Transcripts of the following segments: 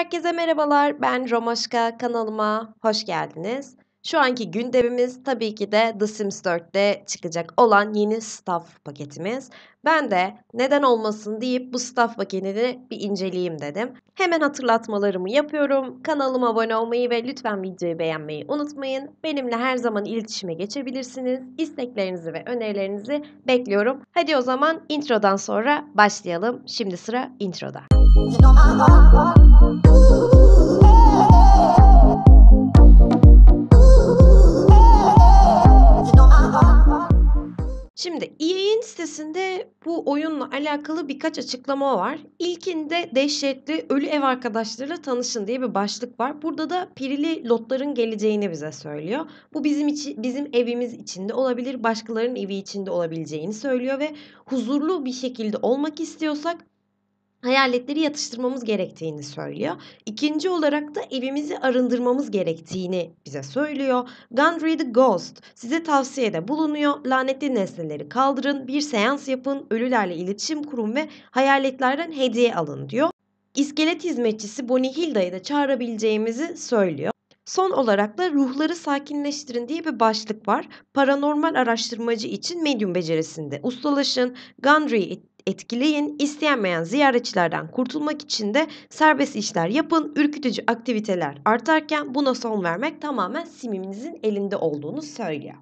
Herkese merhabalar. Ben Romoşka kanalıma hoş geldiniz. Şu anki gündemimiz tabii ki de The Sims 4'te çıkacak olan yeni staff paketimiz. Ben de neden olmasın deyip bu staff paketini bir inceleyeyim dedim. Hemen hatırlatmalarımı yapıyorum. Kanalıma abone olmayı ve lütfen videoyu beğenmeyi unutmayın. Benimle her zaman iletişime geçebilirsiniz. İsteklerinizi ve önerilerinizi bekliyorum. Hadi o zaman introdan sonra başlayalım. Şimdi sıra introda. Şimdi EA'in sitesinde bu oyunla alakalı birkaç açıklama var. İlkinde dehşetli ölü ev arkadaşlarıyla tanışın diye bir başlık var. Burada da pirili lotların geleceğini bize söylüyor. Bu bizim içi, bizim evimiz içinde olabilir, başkalarının evi içinde olabileceğini söylüyor ve huzurlu bir şekilde olmak istiyorsak hayaletleri yatıştırmamız gerektiğini söylüyor. İkinci olarak da evimizi arındırmamız gerektiğini bize söylüyor. Gundry the Ghost size tavsiyede bulunuyor. Lanetli nesneleri kaldırın, bir seans yapın, ölülerle iletişim kurun ve hayaletlerden hediye alın diyor. İskelet hizmetçisi Bonnie Hilda'yı da çağırabileceğimizi söylüyor. Son olarak da ruhları sakinleştirin diye bir başlık var. Paranormal araştırmacı için medyum becerisinde ustalaşın. Gundry etkileyin. İstenmeyen ziyaretçilerden kurtulmak için de serbest işler yapın. Ürkütücü aktiviteler artarken buna son vermek tamamen simiminizin elinde olduğunu söylüyor.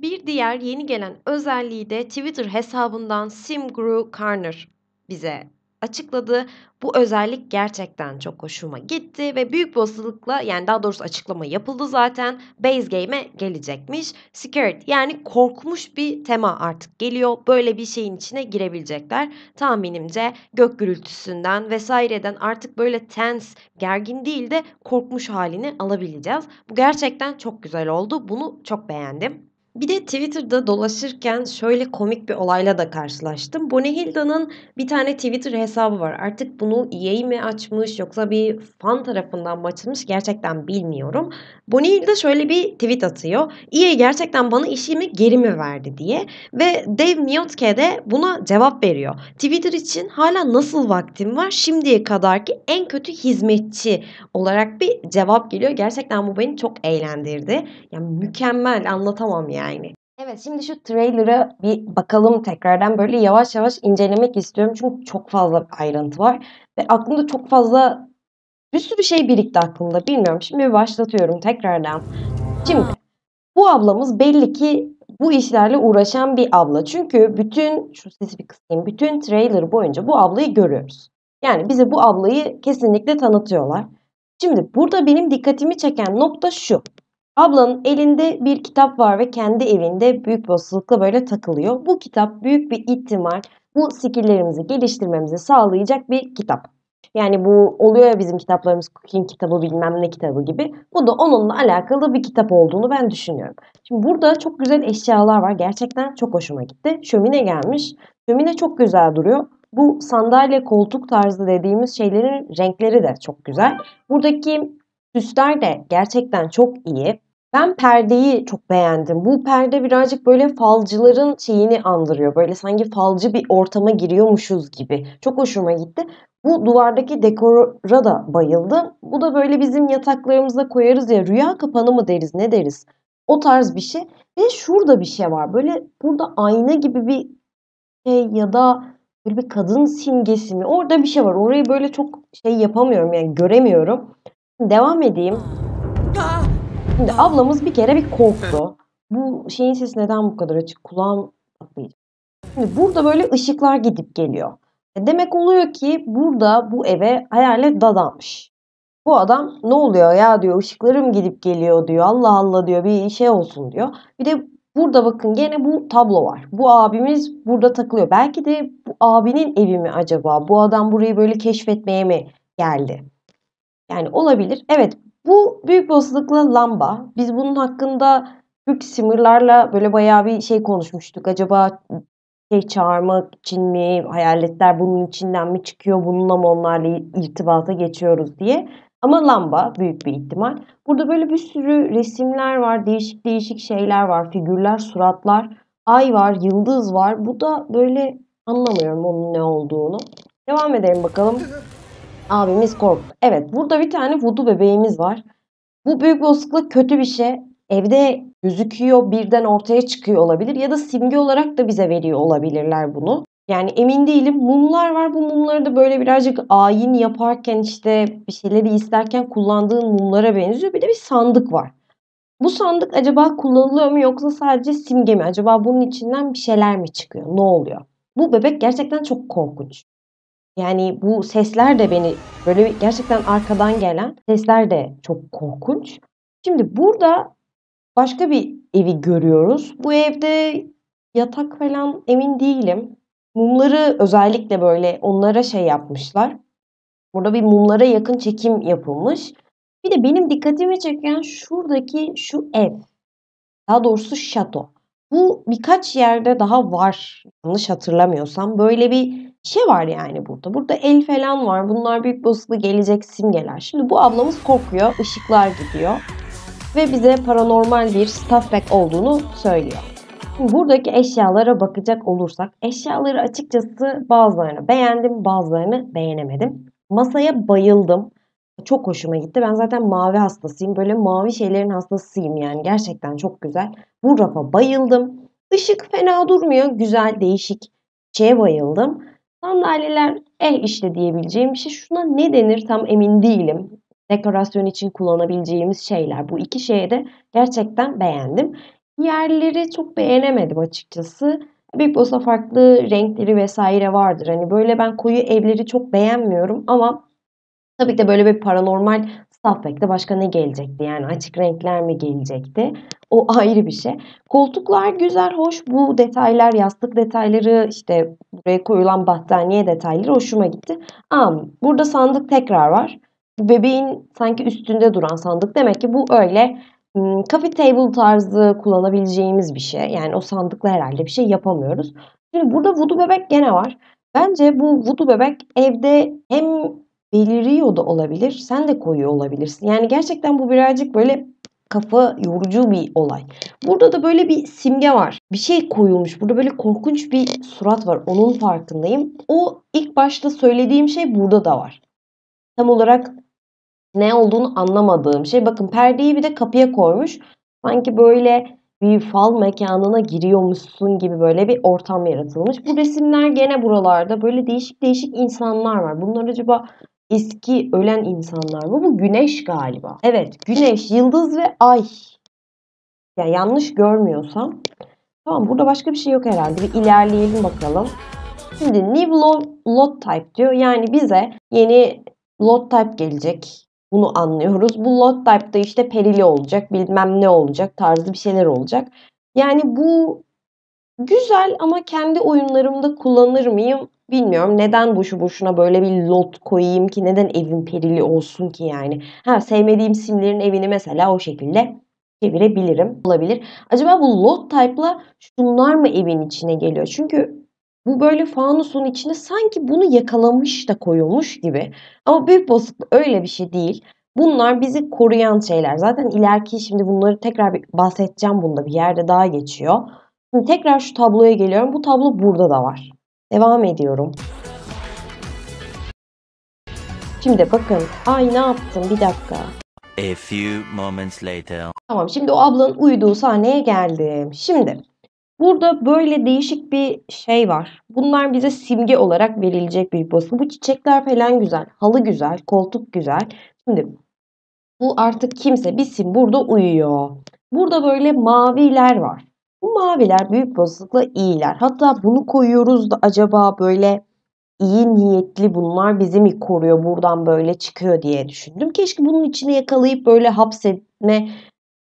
Bir diğer yeni gelen özelliği de Twitter hesabından Simgru Karner bize açıkladı. Bu özellik gerçekten çok hoşuma gitti ve büyük bir olasılıkla yani daha doğrusu açıklama yapıldı zaten. Base Game'e gelecekmiş. Scared yani korkmuş bir tema artık geliyor. Böyle bir şeyin içine girebilecekler. Tahminimce gök gürültüsünden vesaireden artık böyle tense, gergin değil de korkmuş halini alabileceğiz. Bu gerçekten çok güzel oldu. Bunu çok beğendim. Bir de Twitter'da dolaşırken şöyle komik bir olayla da karşılaştım. Bonnie bir tane Twitter hesabı var. Artık bunu EA mi açmış yoksa bir fan tarafından mı açılmış gerçekten bilmiyorum. Bonnie şöyle bir tweet atıyor. EA gerçekten bana işimi geri mi verdi diye. Ve Dave Miotke de buna cevap veriyor. Twitter için hala nasıl vaktim var? Şimdiye kadarki en kötü hizmetçi olarak bir cevap geliyor. Gerçekten bu beni çok eğlendirdi. Yani mükemmel anlatamam yani yani. Evet şimdi şu trailer'a bir bakalım tekrardan böyle yavaş yavaş incelemek istiyorum çünkü çok fazla ayrıntı var ve aklımda çok fazla bir sürü şey birikti aklımda bilmiyorum. Şimdi başlatıyorum tekrardan. Şimdi bu ablamız belli ki bu işlerle uğraşan bir abla. Çünkü bütün şu sesi bir kısayım. Bütün trailer boyunca bu ablayı görüyoruz. Yani bize bu ablayı kesinlikle tanıtıyorlar. Şimdi burada benim dikkatimi çeken nokta şu. Ablanın elinde bir kitap var ve kendi evinde büyük bir olasılıkla böyle takılıyor. Bu kitap büyük bir ihtimal bu skilllerimizi geliştirmemizi sağlayacak bir kitap. Yani bu oluyor ya bizim kitaplarımız cooking kitabı bilmem ne kitabı gibi. Bu da onunla alakalı bir kitap olduğunu ben düşünüyorum. Şimdi burada çok güzel eşyalar var. Gerçekten çok hoşuma gitti. Şömine gelmiş. Şömine çok güzel duruyor. Bu sandalye koltuk tarzı dediğimiz şeylerin renkleri de çok güzel. Buradaki süsler de gerçekten çok iyi. Ben perdeyi çok beğendim. Bu perde birazcık böyle falcıların şeyini andırıyor. Böyle sanki falcı bir ortama giriyormuşuz gibi. Çok hoşuma gitti. Bu duvardaki dekora da bayıldım. Bu da böyle bizim yataklarımıza koyarız ya rüya kapanı mı deriz ne deriz. O tarz bir şey. Ve şurada bir şey var. Böyle burada ayna gibi bir şey ya da böyle bir kadın simgesi mi? Orada bir şey var. Orayı böyle çok şey yapamıyorum yani göremiyorum. Devam edeyim. Ah! Şimdi ablamız bir kere bir korktu. Bu şeyin sesi neden bu kadar açık? Kulağım patlayacak. Şimdi burada böyle ışıklar gidip geliyor. E, demek oluyor ki burada bu eve hayalet dadanmış. Bu adam ne oluyor ya diyor ışıklarım gidip geliyor diyor. Allah Allah diyor bir şey olsun diyor. Bir de burada bakın gene bu tablo var. Bu abimiz burada takılıyor. Belki de bu abinin evi mi acaba? Bu adam burayı böyle keşfetmeye mi geldi? Yani olabilir. Evet bu büyük bir olasılıkla lamba. Biz bunun hakkında Türk simırlarla böyle bayağı bir şey konuşmuştuk. Acaba şey çağırmak için mi, hayaletler bunun içinden mi çıkıyor, bununla mı onlarla irtibata geçiyoruz diye. Ama lamba büyük bir ihtimal. Burada böyle bir sürü resimler var, değişik değişik şeyler var, figürler, suratlar. Ay var, yıldız var. Bu da böyle anlamıyorum onun ne olduğunu. Devam edelim bakalım. Abimiz korktu. Evet burada bir tane vudu bebeğimiz var. Bu büyük bir kötü bir şey. Evde gözüküyor birden ortaya çıkıyor olabilir ya da simge olarak da bize veriyor olabilirler bunu. Yani emin değilim. Mumlar var. Bu mumları da böyle birazcık ayin yaparken işte bir şeyleri isterken kullandığın mumlara benziyor. Bir de bir sandık var. Bu sandık acaba kullanılıyor mu yoksa sadece simge mi? Acaba bunun içinden bir şeyler mi çıkıyor? Ne oluyor? Bu bebek gerçekten çok korkunç. Yani bu sesler de beni böyle gerçekten arkadan gelen sesler de çok korkunç. Şimdi burada başka bir evi görüyoruz. Bu evde yatak falan emin değilim. Mumları özellikle böyle onlara şey yapmışlar. Burada bir mumlara yakın çekim yapılmış. Bir de benim dikkatimi çeken şuradaki şu ev. Daha doğrusu şato. Bu birkaç yerde daha var yanlış hatırlamıyorsam. Böyle bir şey var yani burada. Burada el falan var. Bunlar büyük basılı gelecek simgeler. Şimdi bu ablamız korkuyor. ışıklar gidiyor. Ve bize paranormal bir staff bag olduğunu söylüyor. Şimdi buradaki eşyalara bakacak olursak eşyaları açıkçası bazılarını beğendim bazılarını beğenemedim. Masaya bayıldım. Çok hoşuma gitti. Ben zaten mavi hastasıyım. Böyle mavi şeylerin hastasıyım yani. Gerçekten çok güzel. Bu rafa bayıldım. Işık fena durmuyor. Güzel, değişik şeye bayıldım. Sandalyeler el eh işte diyebileceğim bir şey. Şuna ne denir tam emin değilim. Dekorasyon için kullanabileceğimiz şeyler. Bu iki şeye de gerçekten beğendim. Yerleri çok beğenemedim açıkçası. Big Boss'a farklı renkleri vesaire vardır. Hani böyle ben koyu evleri çok beğenmiyorum ama tabii ki de böyle bir paranormal saf bekle başka ne gelecekti? Yani açık renkler mi gelecekti? O ayrı bir şey. Koltuklar güzel, hoş. Bu detaylar, yastık detayları, işte buraya koyulan battaniye detayları hoşuma gitti. Ama burada sandık tekrar var. Bu bebeğin sanki üstünde duran sandık. Demek ki bu öyle coffee table tarzı kullanabileceğimiz bir şey. Yani o sandıkla herhalde bir şey yapamıyoruz. Şimdi burada voodoo bebek gene var. Bence bu voodoo bebek evde hem beliriyor da olabilir. Sen de koyuyor olabilirsin. Yani gerçekten bu birazcık böyle kafa yorucu bir olay. Burada da böyle bir simge var. Bir şey koyulmuş. Burada böyle korkunç bir surat var. Onun farkındayım. O ilk başta söylediğim şey burada da var. Tam olarak ne olduğunu anlamadığım şey. Bakın perdeyi bir de kapıya koymuş. Sanki böyle bir fal mekanına giriyormuşsun gibi böyle bir ortam yaratılmış. Bu resimler gene buralarda böyle değişik değişik insanlar var. Bunlar acaba eski ölen insanlar mı? Bu güneş galiba. Evet güneş, yıldız ve ay. Ya yanlış görmüyorsam. Tamam burada başka bir şey yok herhalde. Bir ilerleyelim bakalım. Şimdi new lot, type diyor. Yani bize yeni lot type gelecek. Bunu anlıyoruz. Bu lot type'da işte perili olacak, bilmem ne olacak tarzı bir şeyler olacak. Yani bu güzel ama kendi oyunlarımda kullanır mıyım? Bilmiyorum neden boşu boşuna böyle bir lot koyayım ki neden evim perili olsun ki yani. Ha sevmediğim simlerin evini mesela o şekilde çevirebilirim. Olabilir. Acaba bu lot type'la şunlar mı evin içine geliyor? Çünkü bu böyle fanusun içine sanki bunu yakalamış da koyulmuş gibi. Ama büyük basıklı öyle bir şey değil. Bunlar bizi koruyan şeyler. Zaten ileriki şimdi bunları tekrar bir bahsedeceğim bunda bir yerde daha geçiyor. Şimdi tekrar şu tabloya geliyorum. Bu tablo burada da var. Devam ediyorum. Şimdi bakın. Ay ne yaptım bir dakika. A few moments later. Tamam şimdi o ablanın uyuduğu sahneye geldim. Şimdi burada böyle değişik bir şey var. Bunlar bize simge olarak verilecek bir basın. Bu çiçekler falan güzel. Halı güzel. Koltuk güzel. Şimdi bu artık kimse bir sim. burada uyuyor. Burada böyle maviler var. Bu maviler büyük olasılıkla iyiler. Hatta bunu koyuyoruz da acaba böyle iyi niyetli bunlar bizi mi koruyor buradan böyle çıkıyor diye düşündüm. Keşke bunun içine yakalayıp böyle hapsetme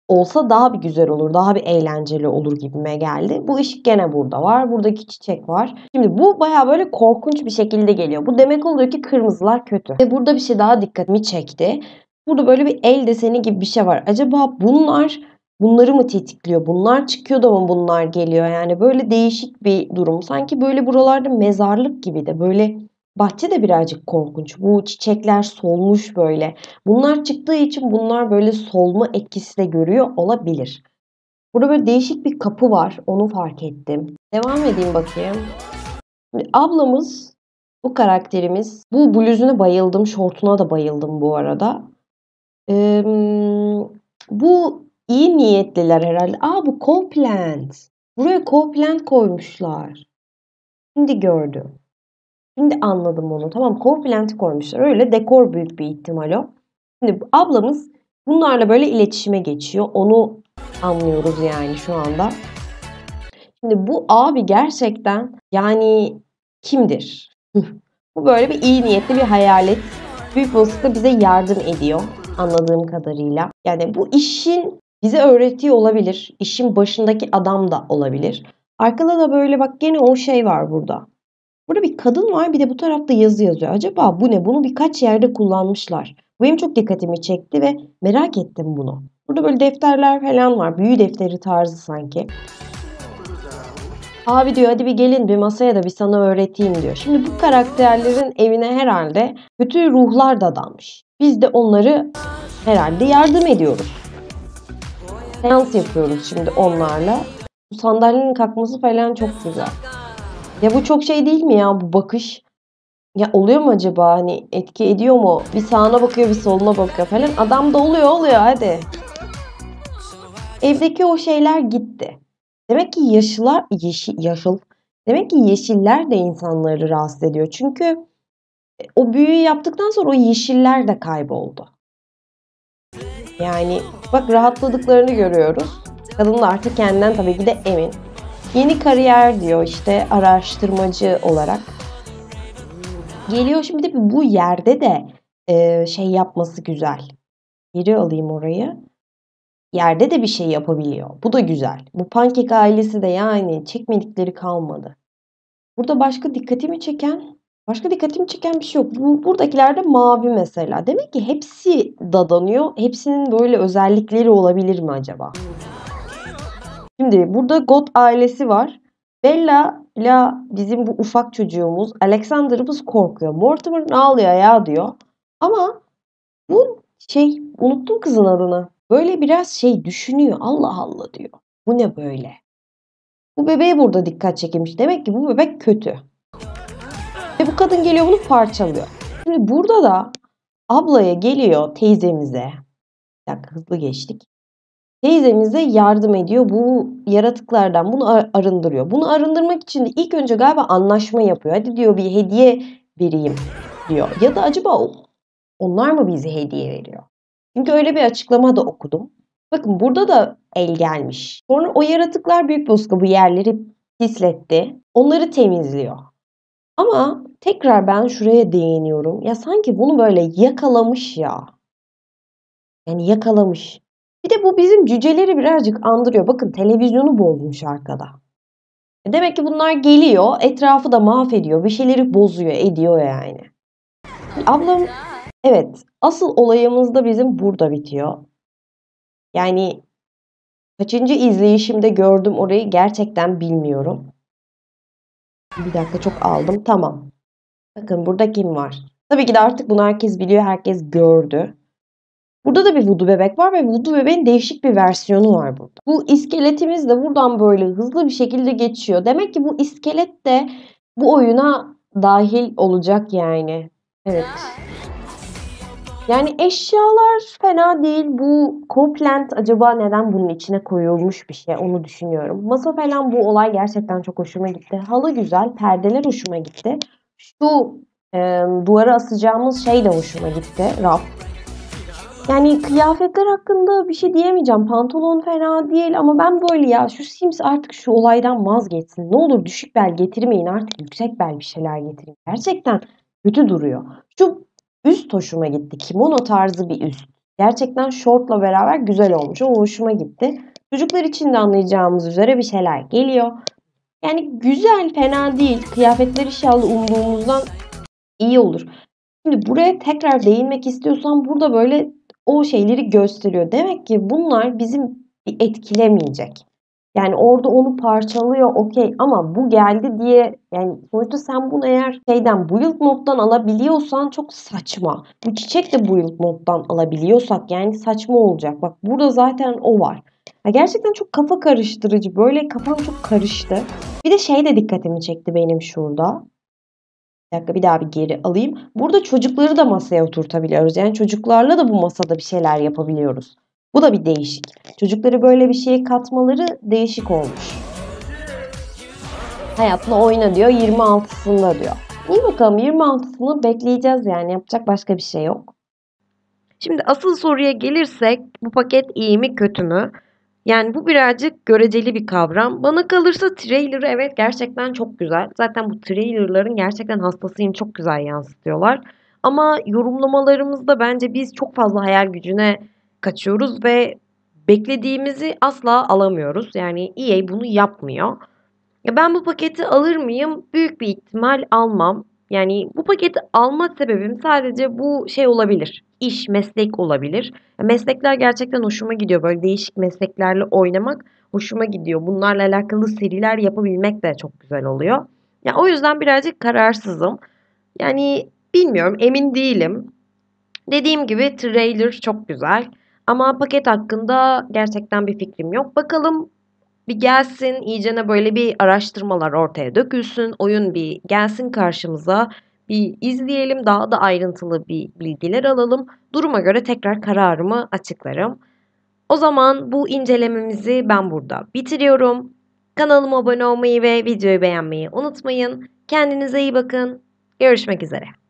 olsa daha bir güzel olur, daha bir eğlenceli olur gibime geldi. Bu iş gene burada var. Buradaki çiçek var. Şimdi bu baya böyle korkunç bir şekilde geliyor. Bu demek oluyor ki kırmızılar kötü. Ve burada bir şey daha dikkatimi çekti. Burada böyle bir el deseni gibi bir şey var. Acaba bunlar bunları mı tetikliyor? Bunlar çıkıyor da mı bunlar geliyor? Yani böyle değişik bir durum. Sanki böyle buralarda mezarlık gibi de böyle bahçe de birazcık korkunç. Bu çiçekler solmuş böyle. Bunlar çıktığı için bunlar böyle solma etkisi de görüyor olabilir. Burada böyle değişik bir kapı var. Onu fark ettim. Devam edeyim bakayım. Şimdi ablamız bu karakterimiz. Bu bluzuna bayıldım. Şortuna da bayıldım bu arada. Ee, bu iyi niyetliler herhalde. Aa bu Copeland. Buraya Copeland koymuşlar. Şimdi gördüm. Şimdi anladım onu. Tamam Copeland'i koymuşlar. Öyle dekor büyük bir ihtimal o. Şimdi ablamız bunlarla böyle iletişime geçiyor. Onu anlıyoruz yani şu anda. Şimdi bu abi gerçekten yani kimdir? bu böyle bir iyi niyetli bir hayalet. Büyük olasılıkla bize yardım ediyor anladığım kadarıyla. Yani bu işin bize öğrettiği olabilir. İşin başındaki adam da olabilir. Arkada da böyle bak gene o şey var burada. Burada bir kadın var bir de bu tarafta yazı yazıyor. Acaba bu ne? Bunu birkaç yerde kullanmışlar. Bu benim çok dikkatimi çekti ve merak ettim bunu. Burada böyle defterler falan var. Büyü defteri tarzı sanki. Abi diyor hadi bir gelin bir masaya da bir sana öğreteyim diyor. Şimdi bu karakterlerin evine herhalde kötü ruhlar da dalmış. Biz de onları herhalde yardım ediyoruz. Seans yapıyoruz şimdi onlarla. Bu sandalyenin kalkması falan çok güzel. Ya bu çok şey değil mi ya bu bakış? Ya oluyor mu acaba hani etki ediyor mu? Bir sağına bakıyor bir soluna bakıyor falan. Adam da oluyor oluyor hadi. Evdeki o şeyler gitti. Demek ki yaşılar, yeşil, yaşıl. Demek ki yeşiller de insanları rahatsız ediyor. Çünkü o büyüyü yaptıktan sonra o yeşiller de kayboldu. Yani bak rahatladıklarını görüyoruz. Kadın da artık kendinden tabii ki de emin. Yeni kariyer diyor işte araştırmacı olarak. Geliyor şimdi de bu yerde de e, şey yapması güzel. Geri alayım orayı. Yerde de bir şey yapabiliyor. Bu da güzel. Bu pankek ailesi de yani çekmedikleri kalmadı. Burada başka dikkatimi çeken Başka dikkatimi çeken bir şey yok. Bu, buradakilerde mavi mesela. Demek ki hepsi dadanıyor. Hepsinin böyle özellikleri olabilir mi acaba? Şimdi burada God ailesi var. Bella ile bizim bu ufak çocuğumuz Alexander'ımız korkuyor. Mortimer ne ağlıyor ya diyor. Ama bu şey unuttum kızın adını. Böyle biraz şey düşünüyor. Allah Allah diyor. Bu ne böyle? Bu bebeğe burada dikkat çekilmiş. Demek ki bu bebek kötü. Ve bu kadın geliyor bunu parçalıyor. Şimdi burada da ablaya geliyor teyzemize. Bir dakika hızlı geçtik. Teyzemize yardım ediyor. Bu yaratıklardan bunu arındırıyor. Bunu arındırmak için de ilk önce galiba anlaşma yapıyor. Hadi diyor bir hediye vereyim diyor. Ya da acaba onlar mı bizi hediye veriyor? Çünkü öyle bir açıklama da okudum. Bakın burada da el gelmiş. Sonra o yaratıklar Büyük bu yerleri pisletti. Onları temizliyor. Ama tekrar ben şuraya değiniyorum. Ya sanki bunu böyle yakalamış ya. Yani yakalamış. Bir de bu bizim cüceleri birazcık andırıyor. Bakın televizyonu bozmuş arkada. E demek ki bunlar geliyor, etrafı da mahvediyor, bir şeyleri bozuyor, ediyor yani. Ablam, evet asıl olayımız da bizim burada bitiyor. Yani kaçıncı izleyişimde gördüm orayı gerçekten bilmiyorum. Bir dakika çok aldım. Tamam. Bakın burada kim var? Tabii ki de artık bunu herkes biliyor, herkes gördü. Burada da bir vudu bebek var ve vudu bebeğin değişik bir versiyonu var burada. Bu iskeletimiz de buradan böyle hızlı bir şekilde geçiyor. Demek ki bu iskelet de bu oyuna dahil olacak yani. Evet. Yani eşyalar fena değil. Bu Copeland acaba neden bunun içine koyulmuş bir şey onu düşünüyorum. Masa falan bu olay gerçekten çok hoşuma gitti. Halı güzel, perdeler hoşuma gitti. Şu e, duvara asacağımız şey de hoşuma gitti. Raf. Yani kıyafetler hakkında bir şey diyemeyeceğim. Pantolon fena değil ama ben böyle ya şu Sims artık şu olaydan vazgeçsin. Ne olur düşük bel getirmeyin artık yüksek bel bir şeyler getirin. Gerçekten kötü duruyor. Şu üst hoşuma gitti. Kimono tarzı bir üst. Gerçekten şortla beraber güzel olmuş. O hoşuma gitti. Çocuklar için de anlayacağımız üzere bir şeyler geliyor. Yani güzel, fena değil. Kıyafetler inşallah umduğumuzdan iyi olur. Şimdi buraya tekrar değinmek istiyorsan burada böyle o şeyleri gösteriyor. Demek ki bunlar bizim bir etkilemeyecek. Yani orada onu parçalıyor okey ama bu geldi diye yani sonuçta sen bunu eğer şeyden bu yıl moddan alabiliyorsan çok saçma. Bu çiçek de bu yıl moddan alabiliyorsak yani saçma olacak. Bak burada zaten o var. Ya gerçekten çok kafa karıştırıcı. Böyle kafam çok karıştı. Bir de şey de dikkatimi çekti benim şurada. Bir dakika bir daha bir geri alayım. Burada çocukları da masaya oturtabiliyoruz. Yani çocuklarla da bu masada bir şeyler yapabiliyoruz. Bu da bir değişik. Çocukları böyle bir şeye katmaları değişik olmuş. Hayatla oyna diyor 26'sında diyor. İyi bakalım 26'sını bekleyeceğiz yani yapacak başka bir şey yok. Şimdi asıl soruya gelirsek bu paket iyi mi kötü mü? Yani bu birazcık göreceli bir kavram. Bana kalırsa trailer'ı evet gerçekten çok güzel. Zaten bu trailer'ların gerçekten hastasıyım çok güzel yansıtıyorlar. Ama yorumlamalarımızda bence biz çok fazla hayal gücüne kaçıyoruz ve beklediğimizi asla alamıyoruz. Yani EA bunu yapmıyor. Ben bu paketi alır mıyım? Büyük bir ihtimal almam. Yani bu paketi alma sebebim sadece bu şey olabilir. İş, meslek olabilir. Meslekler gerçekten hoşuma gidiyor. Böyle değişik mesleklerle oynamak hoşuma gidiyor. Bunlarla alakalı seriler yapabilmek de çok güzel oluyor. Ya o yüzden birazcık kararsızım. Yani bilmiyorum, emin değilim. Dediğim gibi trailer çok güzel. Ama paket hakkında gerçekten bir fikrim yok. Bakalım bir gelsin, iyicene böyle bir araştırmalar ortaya dökülsün, oyun bir gelsin karşımıza, bir izleyelim, daha da ayrıntılı bir bilgiler alalım. Duruma göre tekrar kararımı açıklarım. O zaman bu incelememizi ben burada bitiriyorum. Kanalıma abone olmayı ve videoyu beğenmeyi unutmayın. Kendinize iyi bakın. Görüşmek üzere.